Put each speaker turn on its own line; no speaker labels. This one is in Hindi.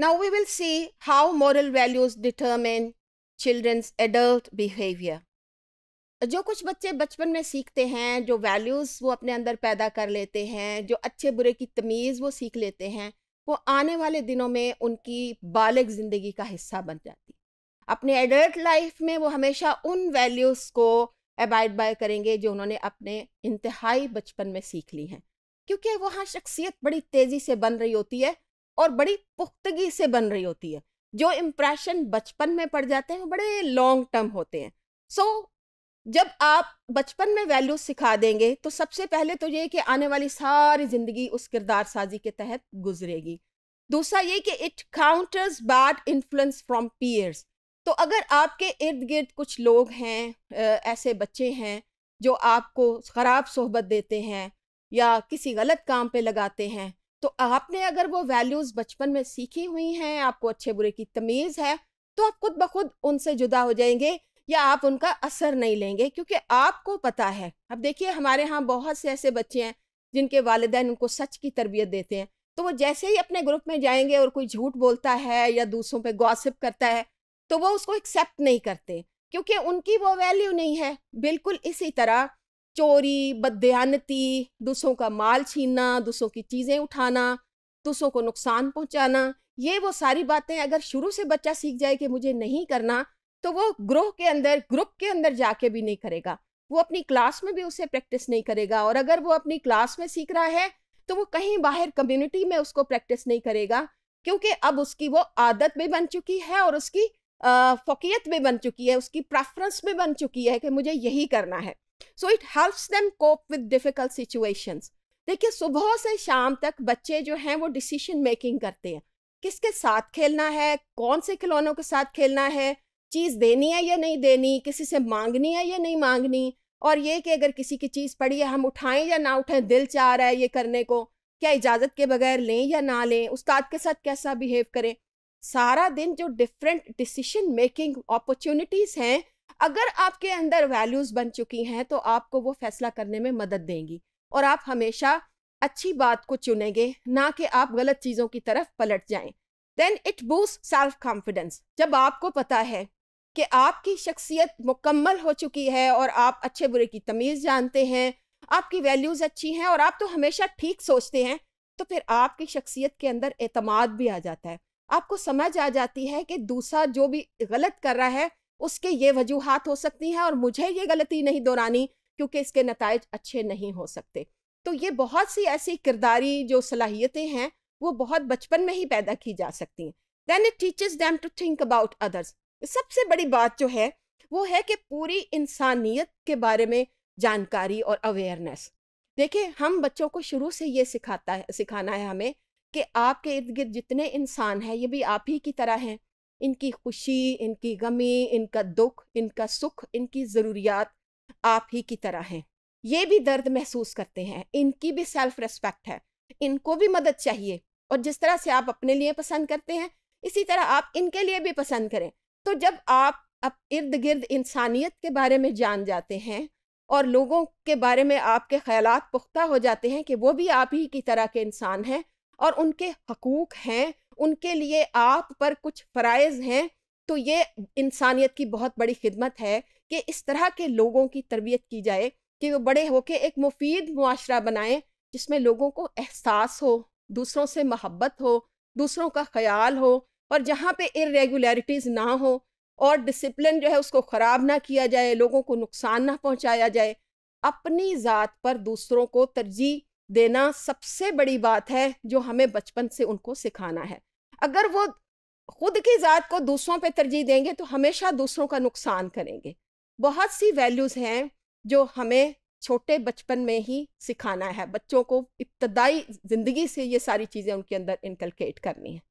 Now we will see how moral values determine children's adult behavior. जो कुछ बच्चे बचपन में सीखते हैं जो वैल्यूज़ वो अपने अंदर पैदा कर लेते हैं जो अच्छे बुरे की तमीज़ वो सीख लेते हैं वो आने वाले दिनों में उनकी बालग ज़िंदगी का हिस्सा बन जाती अपने एडल्ट लाइफ में वो हमेशा उन वैल्यूज़ को एबाइड बाय करेंगे जो उन्होंने अपने इंतहाई बचपन में सीख ली हैं क्योंकि वहाँ शख्सियत बड़ी तेज़ी से बन रही होती है और बड़ी पुख्तगी से बन रही होती है जो इम्प्रेशन बचपन में पड़ जाते हैं वो बड़े लॉन्ग टर्म होते हैं सो so, जब आप बचपन में वैल्यू सिखा देंगे तो सबसे पहले तो ये कि आने वाली सारी ज़िंदगी उस किरदार साजी के तहत गुजरेगी दूसरा ये कि it counters bad influence from peers तो अगर आपके इर्द गिर्द कुछ लोग हैं ऐसे बच्चे हैं जो आपको ख़राब सोहबत देते हैं या किसी गलत काम पे लगाते हैं तो आपने अगर वो वैल्यूज़ बचपन में सीखी हुई हैं आपको अच्छे बुरे की तमीज़ है तो आप खुद ब खुद उनसे जुदा हो जाएंगे या आप उनका असर नहीं लेंगे क्योंकि आपको पता है अब देखिए हमारे यहाँ बहुत से ऐसे बच्चे हैं जिनके वालदेन उनको सच की तरबियत देते हैं तो वो जैसे ही अपने ग्रुप में जाएंगे और कोई झूठ बोलता है या दूसरों पे गॉसिप करता है तो वो उसको एक्सेप्ट नहीं करते क्योंकि उनकी वो वैल्यू नहीं है बिल्कुल इसी तरह चोरी बदयानती दूसरों का माल छीनना दूसरों की चीज़ें उठाना दूसरों को नुकसान पहुंचाना ये वो सारी बातें अगर शुरू से बच्चा सीख जाए कि मुझे नहीं करना तो वो ग्रोह के अंदर ग्रुप के अंदर जाके भी नहीं करेगा वो अपनी क्लास में भी उसे प्रैक्टिस नहीं करेगा और अगर वो अपनी क्लास में सीख रहा है तो वो कहीं बाहर कम्युनिटी में उसको प्रैक्टिस नहीं करेगा क्योंकि अब उसकी वो आदत भी बन चुकी है और उसकी फ़ोकियत भी बन चुकी है उसकी प्रेफरेंस भी बन चुकी है कि मुझे यही करना है so it helps them cope with difficult situations देखिए सुबह से शाम तक बच्चे जो हैं वो डिसीशन मेकिंग करते हैं किसके साथ खेलना है कौन से खिलौनों के साथ खेलना है चीज़ देनी है या नहीं देनी किसी से मांगनी है या नहीं मांगनी और ये कि अगर किसी की चीज़ पड़ी है हम उठाएं या ना उठाएं दिल चाह रहा है ये करने को क्या इजाज़त के बगैर लें या ना लें उस्ताद के साथ कैसा बिहेव करें सारा दिन जो डिफरेंट डिसीशन मेकिंग अपॉर्चुनिटीज़ हैं अगर आपके अंदर वैल्यूज़ बन चुकी हैं तो आपको वो फैसला करने में मदद देंगी और आप हमेशा अच्छी बात को चुनेंगे ना कि आप गलत चीज़ों की तरफ पलट जाएं then it boost self confidence जब आपको पता है कि आपकी शख्सियत मुकम्मल हो चुकी है और आप अच्छे बुरे की तमीज़ जानते हैं आपकी वैल्यूज़ अच्छी हैं और आप तो हमेशा ठीक सोचते हैं तो फिर आपकी शख्सियत के अंदर अतमाद भी आ जाता है आपको समझ आ जाती है कि दूसरा जो भी गलत कर रहा है उसके ये वजूहत हो सकती हैं और मुझे ये गलती नहीं दोहरानी क्योंकि इसके नतज अच्छे नहीं हो सकते तो ये बहुत सी ऐसी किरदारी जो सलाहियतें हैं वो बहुत बचपन में ही पैदा की जा सकती हैं then it teaches them to think about others सबसे बड़ी बात जो है वो है कि पूरी इंसानियत के बारे में जानकारी और अवेयरनेस देखिए हम बच्चों को शुरू से ये सिखाता है सिखाना है हमें कि आपके इर्द गिर्द जितने इंसान हैं ये भी आप ही की तरह हैं इनकी खुशी इनकी गमी इनका दुख इनका सुख इनकी ज़रूरियात आप ही की तरह हैं ये भी दर्द महसूस करते हैं इनकी भी सेल्फ रिस्पेक्ट है इनको भी मदद चाहिए और जिस तरह से आप अपने लिए पसंद करते हैं इसी तरह आप इनके लिए भी पसंद करें तो जब आप अब इर्द गिर्द इंसानियत के बारे में जान जाते हैं और लोगों के बारे में आपके ख्याल पुख्ता हो जाते हैं कि वो भी आप ही की तरह के इंसान हैं और उनके हकूक़ हैं उनके लिए आप पर कुछ फ़रज़ हैं तो ये इंसानियत की बहुत बड़ी खिदमत है कि इस तरह के लोगों की तरबियत की जाए कि वो बड़े होके एक मुफीद माशरा बनाएं जिसमें लोगों को एहसास हो दूसरों से महब्बत हो दूसरों का ख्याल हो और जहाँ पे इरेगुलरिटीज़ ना हो और डिसिप्लिन जो है उसको ख़राब ना किया जाए लोगों को नुकसान ना पहुँचाया जाए अपनी ज़ात पर दूसरों को तरजीह देना सबसे बड़ी बात है जो हमें बचपन से उनको सिखाना है अगर वो खुद की ज़ात को दूसरों पे तरजीह देंगे तो हमेशा दूसरों का नुकसान करेंगे बहुत सी वैल्यूज़ हैं जो हमें छोटे बचपन में ही सिखाना है बच्चों को इब्तदाई ज़िंदगी से ये सारी चीज़ें उनके अंदर इनकलकेट करनी है